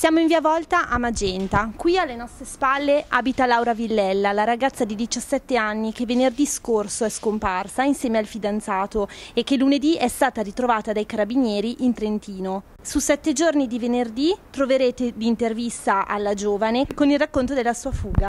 Siamo in via Volta a Magenta. Qui alle nostre spalle abita Laura Villella, la ragazza di 17 anni che venerdì scorso è scomparsa insieme al fidanzato e che lunedì è stata ritrovata dai carabinieri in Trentino. Su sette giorni di venerdì troverete l'intervista alla giovane con il racconto della sua fuga.